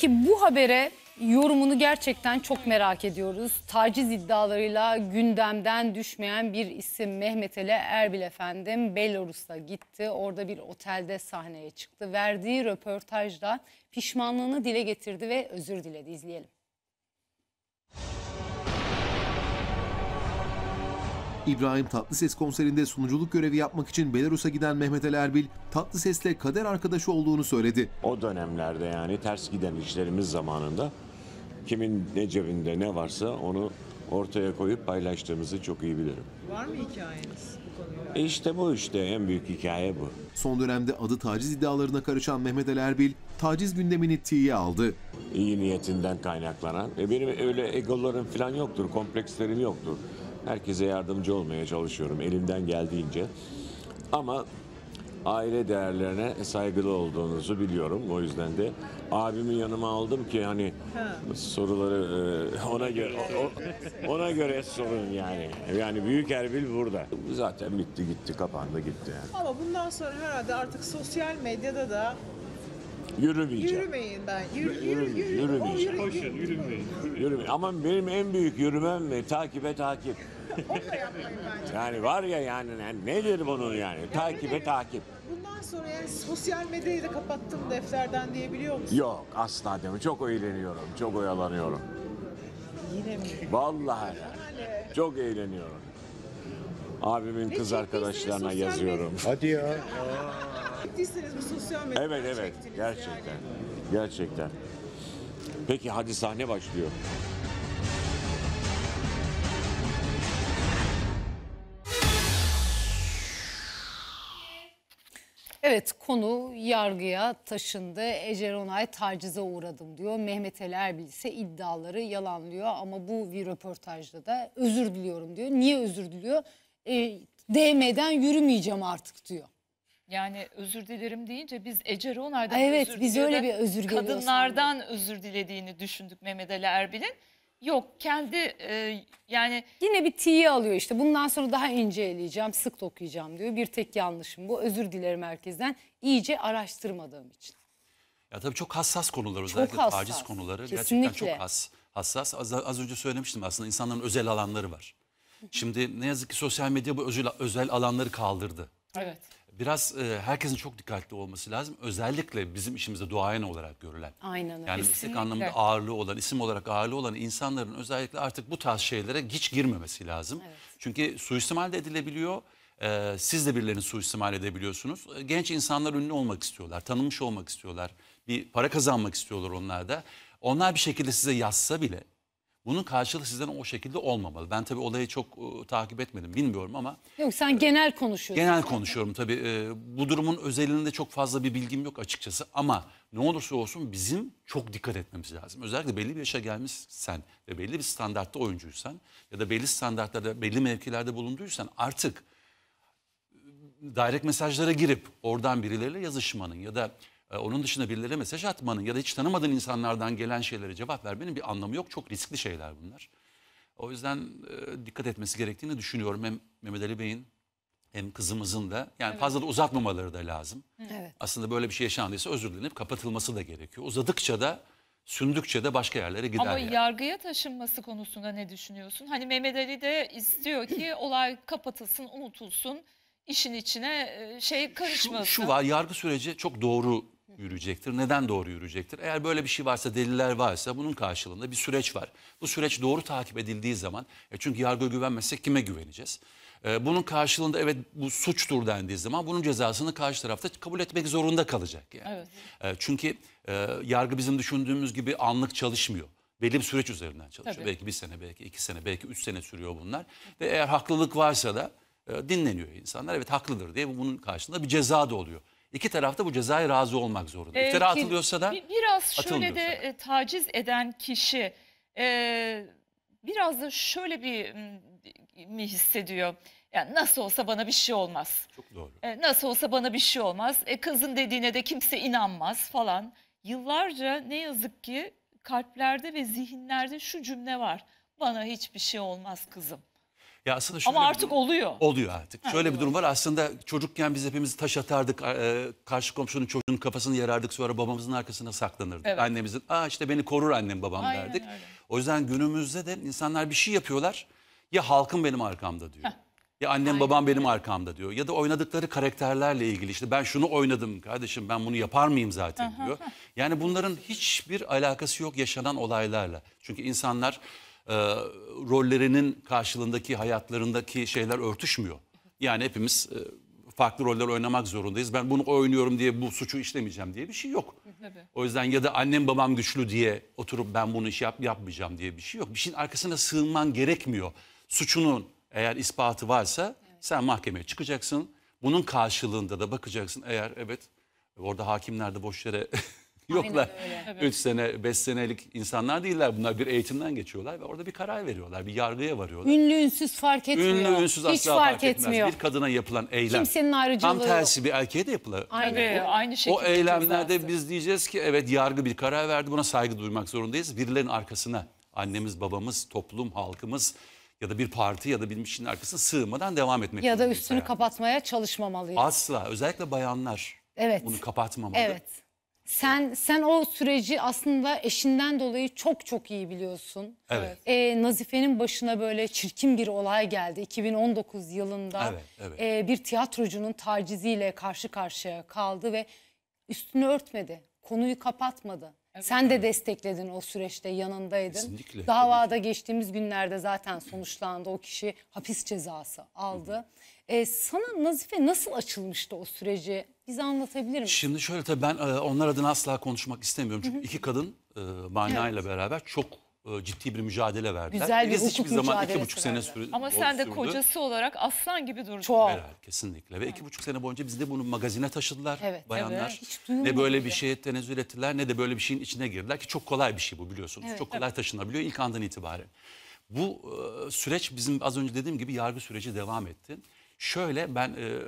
Peki bu habere yorumunu gerçekten çok merak ediyoruz. Taciz iddialarıyla gündemden düşmeyen bir isim Mehmet Ali Erbil efendim Belarus'a gitti. Orada bir otelde sahneye çıktı. Verdiği röportajda pişmanlığını dile getirdi ve özür diledi. İzleyelim. İbrahim Tatlıses konserinde sunuculuk görevi yapmak için Belarus'a giden Mehmet Ali Erbil, Tatlıses'le kader arkadaşı olduğunu söyledi. O dönemlerde yani ters giden işlerimiz zamanında kimin ne cebinde ne varsa onu ortaya koyup paylaştığımızı çok iyi bilirim. Var mı hikayeniz e İşte bu işte en büyük hikaye bu. Son dönemde adı taciz iddialarına karışan Mehmet Ali Erbil taciz gündemini tiye aldı. İyi niyetinden kaynaklanan. E benim öyle egolarım falan yoktur, komplekslerim yoktur. Herkese yardımcı olmaya çalışıyorum elimden geldiğince. Ama aile değerlerine saygılı olduğunuzu biliyorum. O yüzden de abimi yanıma aldım ki hani soruları e, ona göre ona göre sorun yani. Yani Büyük Erbil burada. Zaten bitti gitti kapandı gitti yani. Ama bundan sonra herhalde artık sosyal medyada da Yürümeyeceğim. yürümeyin ben. Yürü, yürü, yürü, Yürümeyin, O yürü- Koşun, yürümeyin. Yürüme. Ama benim en büyük yürümem ve Takibe takip. Yani var ya yani, yani nedir bunun yani? Takibe bir de takip. Bundan sonra yani sosyal medyayı da kapattım defterden diyebiliyor musun? Yok asla deme. Çok eğleniyorum. Çok oyalanıyorum. Yine mi? Vallahi yani. Çok eğleniyorum. Abimin kız arkadaşlarına sosyal yazıyorum. Hadi ya. Gittiyseniz bu sosyal medyada Evet evet gerçekten. Yani. Gerçekten. Peki hadi sahne başlıyor. Evet konu yargıya taşındı. Ece Ronay tacize uğradım diyor. Mehmet Ali Erbil iddiaları yalanlıyor ama bu bir röportajda da özür diliyorum diyor. Niye özür diliyor? E, DM'den yürümeyeceğim artık diyor. Yani özür dilerim deyince biz Ece Ronay'dan evet, özür biz öyle bir özür kadınlardan özür dilediğini düşündük Mehmet Ali Erbil'in. Yok kendi e, yani Yine bir tiye alıyor işte bundan sonra daha inceleyeceğim sık dokuyacağım diyor. Bir tek yanlışım bu özür dilerim herkesten iyice araştırmadığım için. Ya tabii çok hassas konular özellikle hassas. taciz konuları gerçekten çok has, hassas. Az, az önce söylemiştim aslında insanların özel alanları var. Şimdi ne yazık ki sosyal medya bu özel, özel alanları kaldırdı. Evet. Biraz e, herkesin çok dikkatli olması lazım. Özellikle bizim işimizde duayen olarak görülen. Aynen öyle. Yani meslek anlamında ağırlığı olan, isim olarak ağırlığı olan insanların özellikle artık bu tarz şeylere hiç girmemesi lazım. Evet. Çünkü suistimal de edilebiliyor. E, siz de birilerini suistimal edebiliyorsunuz. E, genç insanlar ünlü olmak istiyorlar, tanınmış olmak istiyorlar. Bir para kazanmak istiyorlar onlar da. Onlar bir şekilde size yazsa bile bunun karşılığı sizden o şekilde olmamalı. Ben tabii olayı çok e, takip etmedim bilmiyorum ama Yok sen e, genel konuşuyorsun. genel konuşuyorum tabii. E, bu durumun özelinde çok fazla bir bilgim yok açıkçası ama ne olursa olsun bizim çok dikkat etmemiz lazım. Özellikle belli bir yaşa gelmişsen ve belli bir standartta oyuncuysan ya da belli standartlarda belli mevkilerde bulunduysan artık e, direkt mesajlara girip oradan birileriyle yazışmanın ya da ee, onun dışında birilere mesaj atmanın ya da hiç tanımadığın insanlardan gelen şeylere cevap vermenin bir anlamı yok. Çok riskli şeyler bunlar. O yüzden e, dikkat etmesi gerektiğini düşünüyorum. Hem Mehmet Ali Bey'in hem kızımızın da yani evet. fazla da uzatmamaları da lazım. Evet. Aslında böyle bir şey yaşandıysa özür dilenip kapatılması da gerekiyor. Uzadıkça da sündükçe de başka yerlere gider. Ama yani. yargıya taşınması konusunda ne düşünüyorsun? Hani Mehmet Ali de istiyor ki olay kapatılsın, unutulsun, işin içine e, şey karışmasın. Şu, şu var yargı süreci çok doğru yürüyecektir. Neden doğru yürüyecektir? Eğer böyle bir şey varsa, deliller varsa bunun karşılığında bir süreç var. Bu süreç doğru takip edildiği zaman, e çünkü yargıya güvenmezsek kime güveneceğiz? E, bunun karşılığında evet bu suçtur dendiği zaman bunun cezasını karşı tarafta kabul etmek zorunda kalacak. Yani. Evet. E, çünkü e, yargı bizim düşündüğümüz gibi anlık çalışmıyor belli bir süreç üzerinden çalışıyor. Tabii. Belki bir sene, belki iki sene, belki üç sene sürüyor bunlar. Ve eğer haklılık varsa da e, dinleniyor insanlar. Evet haklıdır diye bunun karşılığında bir ceza da oluyor. İki taraf da bu cezaya razı olmak zorunda. Ee, İftira ki, atılıyorsa da Biraz şöyle de e, taciz eden kişi e, biraz da şöyle bir mi hissediyor? Yani nasıl olsa bana bir şey olmaz. Çok doğru. E, nasıl olsa bana bir şey olmaz. E, kızın dediğine de kimse inanmaz falan. Yıllarca ne yazık ki kalplerde ve zihinlerde şu cümle var. Bana hiçbir şey olmaz kızım. Ya aslında şöyle Ama artık durum- oluyor. Oluyor artık. Şöyle bir durum var. Aslında çocukken biz hepimiz taş atardık. e, Karşı komşunun çocuğunun kafasını yarardık. Sonra babamızın arkasına saklanırdık. Evet. Annemizin aa işte beni korur annem babam Aynen derdik. öyle. O yüzden günümüzde de insanlar bir şey yapıyorlar. Ya halkım benim arkamda diyor. Ya annem babam benim arkamda diyor. Ya da oynadıkları karakterlerle ilgili işte ben şunu oynadım kardeşim ben bunu yapar mıyım zaten diyor. Yani bunların hiçbir alakası yok yaşanan olaylarla. Çünkü insanlar e, rollerinin karşılığındaki hayatlarındaki şeyler örtüşmüyor. Yani hepimiz e, farklı roller oynamak zorundayız. Ben bunu oynuyorum diye bu suçu işlemeyeceğim diye bir şey yok. Tabii. O yüzden ya da annem babam güçlü diye oturup ben bunu iş yap, yapmayacağım diye bir şey yok. Bir şeyin arkasına sığınman gerekmiyor. Suçunun eğer ispatı varsa evet. sen mahkemeye çıkacaksın. Bunun karşılığında da bakacaksın eğer evet orada hakimler de boş yere Yoklar. Üç sene, beş senelik insanlar değiller. Bunlar bir eğitimden geçiyorlar ve orada bir karar veriyorlar. Bir yargıya varıyorlar. Ünlü ünsüz fark etmiyor. Ünlü ünsüz Hiç asla fark, fark etmiyor. etmez. Bir kadına yapılan eylem. Kimsenin ayrıcalığı Tam tersi bir erkeğe de yapılır. Aynı, o, aynı şekilde. O eylemlerde zaten. biz diyeceğiz ki evet yargı bir karar verdi. Buna saygı duymak zorundayız. Birilerin arkasına annemiz, babamız, toplum, halkımız ya da bir parti ya da bir şeyin arkasına sığmadan devam etmek Ya da üstünü hayatımız. kapatmaya çalışmamalıyız. Asla özellikle bayanlar evet. bunu kapatmamalı. Evet. Sen sen o süreci aslında eşinden dolayı çok çok iyi biliyorsun. Evet. Ee, Nazife'nin başına böyle çirkin bir olay geldi. 2019 yılında Evet, evet. e, bir tiyatrocunun taciziyle karşı karşıya kaldı ve üstünü örtmedi. Konuyu kapatmadı. Sen de destekledin o süreçte yanındaydın. Kesinlikle, Davada geçtiğimiz günlerde zaten sonuçlandı. O kişi hapis cezası aldı. Ee, sana Nazife nasıl açılmıştı o süreci bize anlatabilir misin? Şimdi şöyle tabii ben e, onlar adına asla konuşmak istemiyorum. Çünkü iki kadın e, Mana ile evet. beraber çok e, ciddi bir mücadele verdiler. Güzel bir Biz hukuk hiçbir zaman iki buçuk sene sürdü. Ama sen de sürdü. kocası olarak aslan gibi durdun. Çok. Herhalde, kesinlikle. Ve evet. iki buçuk sene boyunca biz de bunu magazine taşıdılar evet, bayanlar. Evet. Ne böyle bir şeye tenezzül ettiler ne de böyle bir şeyin içine girdiler ki çok kolay bir şey bu biliyorsunuz. Evet. Çok kolay evet. taşınabiliyor ilk andan itibaren. Bu e, süreç bizim az önce dediğim gibi yargı süreci devam etti. Şöyle ben e,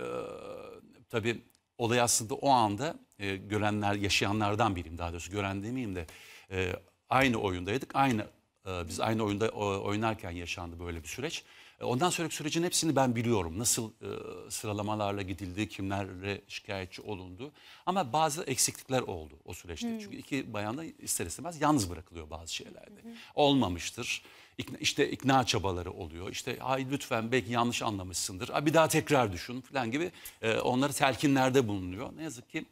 tabii olay aslında o anda e, görenler, yaşayanlardan biriyim daha doğrusu. Gören demeyeyim de e, aynı oyundaydık. Aynı e, biz aynı oyunda o, oynarken yaşandı böyle bir süreç. E, ondan sonraki sürecin hepsini ben biliyorum. Nasıl e, sıralamalarla gidildi, kimlerle şikayetçi olundu. Ama bazı eksiklikler oldu o süreçte. Hmm. Çünkü iki bayan da ister istemez yalnız bırakılıyor bazı şeylerde. Hmm. Olmamıştır ikna, işte ikna çabaları oluyor. İşte ay lütfen belki yanlış anlamışsındır. bir daha tekrar düşün falan gibi e, onlara telkinlerde bulunuyor. Ne yazık ki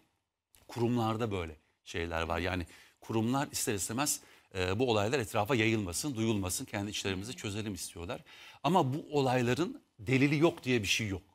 kurumlarda böyle şeyler var. Yani kurumlar ister istemez e, bu olaylar etrafa yayılmasın, duyulmasın. Kendi içlerimizi çözelim istiyorlar. Ama bu olayların delili yok diye bir şey yok.